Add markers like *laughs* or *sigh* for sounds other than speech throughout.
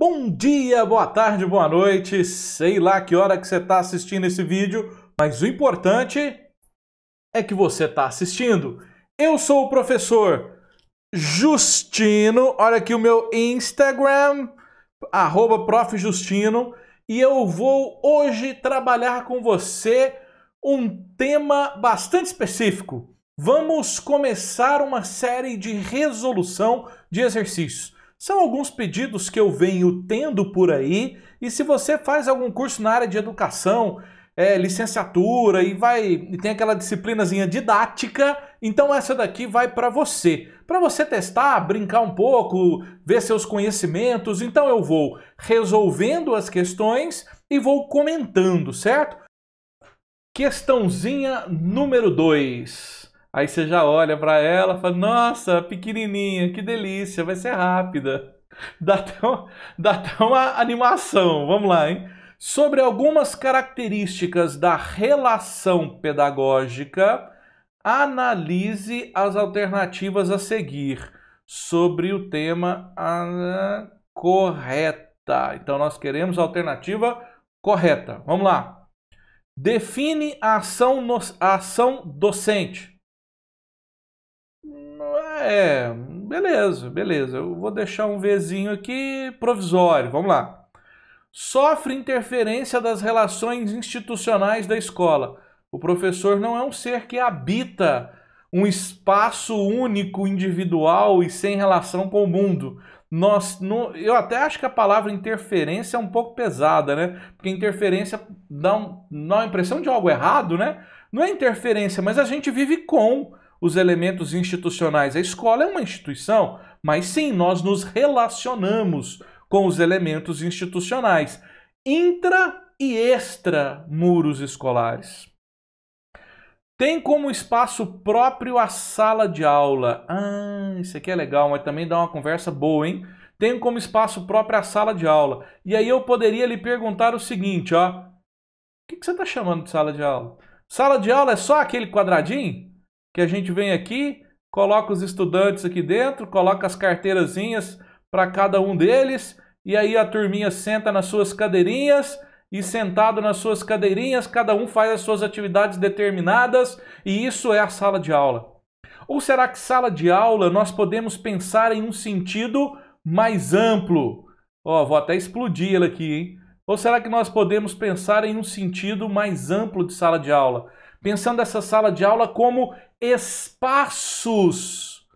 Bom dia, boa tarde, boa noite, sei lá que hora que você está assistindo esse vídeo, mas o importante é que você está assistindo. Eu sou o professor Justino, olha aqui o meu Instagram, arroba profjustino, e eu vou hoje trabalhar com você um tema bastante específico. Vamos começar uma série de resolução de exercícios. São alguns pedidos que eu venho tendo por aí, e se você faz algum curso na área de educação, é, licenciatura e vai e tem aquela disciplinazinha didática, então essa daqui vai para você. Para você testar, brincar um pouco, ver seus conhecimentos. Então eu vou resolvendo as questões e vou comentando, certo? Questãozinha número 2. Aí você já olha para ela, fala: "Nossa, pequenininha, que delícia, vai ser rápida". *laughs* Dá até, uma, dá até uma animação. Vamos lá, hein? Sobre algumas características da relação pedagógica, analise as alternativas a seguir sobre o tema a... Ah, correta. Então nós queremos a alternativa correta. Vamos lá. Define a ação, no... a ação docente. É, beleza, beleza. Eu vou deixar um Vzinho aqui provisório. Vamos lá. Sofre interferência das relações institucionais da escola. O professor não é um ser que habita um espaço único, individual e sem relação com o mundo. Nós, no, eu até acho que a palavra interferência é um pouco pesada, né? Porque interferência dá, um, dá uma impressão de algo errado, né? Não é interferência, mas a gente vive com os elementos institucionais. A escola é uma instituição, mas sim, nós nos relacionamos com os elementos institucionais, intra e extra muros escolares. Tem como espaço próprio a sala de aula. Ah, isso aqui é legal, mas também dá uma conversa boa, hein? Tem como espaço próprio a sala de aula. E aí eu poderia lhe perguntar o seguinte, ó. O que, que você está chamando de sala de aula? Sala de aula é só aquele quadradinho? que a gente vem aqui, coloca os estudantes aqui dentro, coloca as carteirazinhas para cada um deles, e aí a turminha senta nas suas cadeirinhas e sentado nas suas cadeirinhas, cada um faz as suas atividades determinadas, e isso é a sala de aula. Ou será que sala de aula nós podemos pensar em um sentido mais amplo? Ó, oh, vou até explodir ela aqui, hein? Ou será que nós podemos pensar em um sentido mais amplo de sala de aula? Pensando essa sala de aula como espaços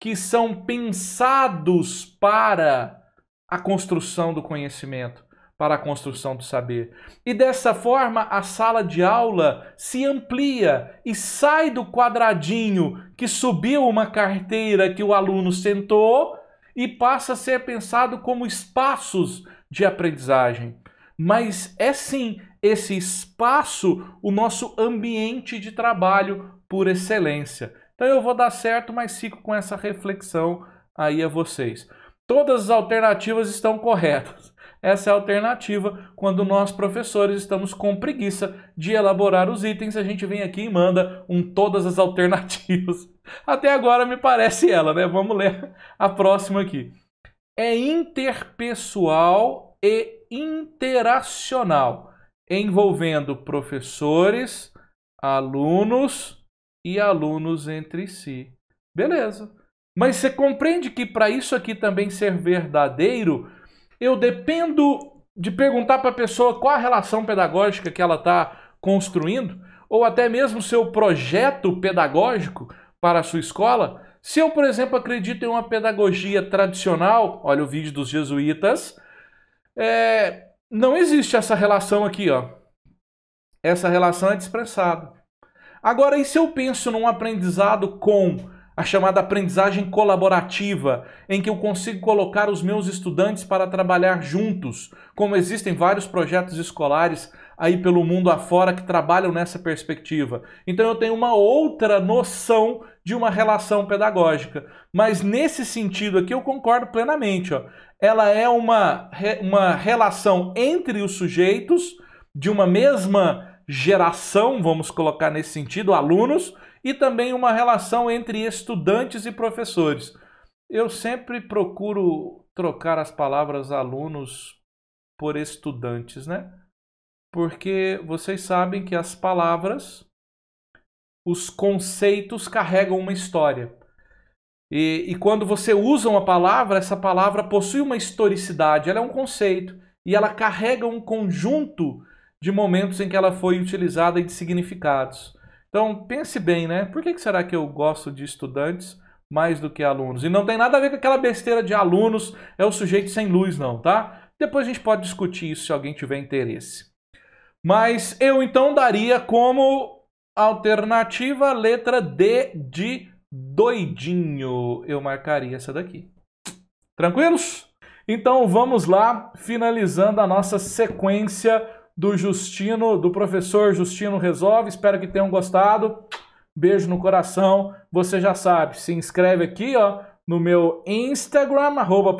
que são pensados para a construção do conhecimento, para a construção do saber. E dessa forma, a sala de aula se amplia e sai do quadradinho que subiu uma carteira que o aluno sentou e passa a ser pensado como espaços de aprendizagem. Mas é sim esse espaço o nosso ambiente de trabalho por excelência. Então eu vou dar certo, mas fico com essa reflexão aí a vocês. Todas as alternativas estão corretas. Essa é a alternativa quando nós, professores, estamos com preguiça de elaborar os itens. A gente vem aqui e manda um todas as alternativas. *laughs* Até agora me parece ela, né? Vamos ler a próxima aqui. É interpessoal e interacional, envolvendo professores, alunos, e alunos entre si. Beleza. Mas você compreende que para isso aqui também ser verdadeiro, eu dependo de perguntar para a pessoa qual a relação pedagógica que ela está construindo, ou até mesmo seu projeto pedagógico para a sua escola. Se eu, por exemplo, acredito em uma pedagogia tradicional, olha o vídeo dos jesuítas, é, não existe essa relação aqui, ó. Essa relação é desprezada. Agora, e se eu penso num aprendizado com a chamada aprendizagem colaborativa, em que eu consigo colocar os meus estudantes para trabalhar juntos, como existem vários projetos escolares aí pelo mundo afora que trabalham nessa perspectiva. Então eu tenho uma outra noção de uma relação pedagógica. Mas nesse sentido aqui eu concordo plenamente. Ó. Ela é uma, uma relação entre os sujeitos de uma mesma geração, vamos colocar nesse sentido, alunos, e também uma relação entre estudantes e professores. Eu sempre procuro trocar as palavras alunos por estudantes, né? Porque vocês sabem que as palavras, os conceitos carregam uma história. E, e, quando você usa uma palavra, essa palavra possui uma historicidade, ela é um conceito e ela carrega um conjunto de momentos em que ela foi utilizada e de significados. Então, pense bem, né? Por que será que eu gosto de estudantes mais do que alunos? E não tem nada a ver com aquela besteira de alunos é o sujeito sem luz, não, tá? Depois a gente pode discutir isso se alguém tiver interesse. Mas eu então daria como alternativa a letra D de doidinho. Eu marcaria essa daqui. Tranquilos? Então vamos lá, finalizando a nossa sequência do Justino, do professor Justino Resolve. Espero que tenham gostado. Beijo no coração. Você já sabe, se inscreve aqui, ó, no meu Instagram, arroba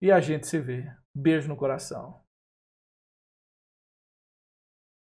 e a gente se vê. Beijo no coração.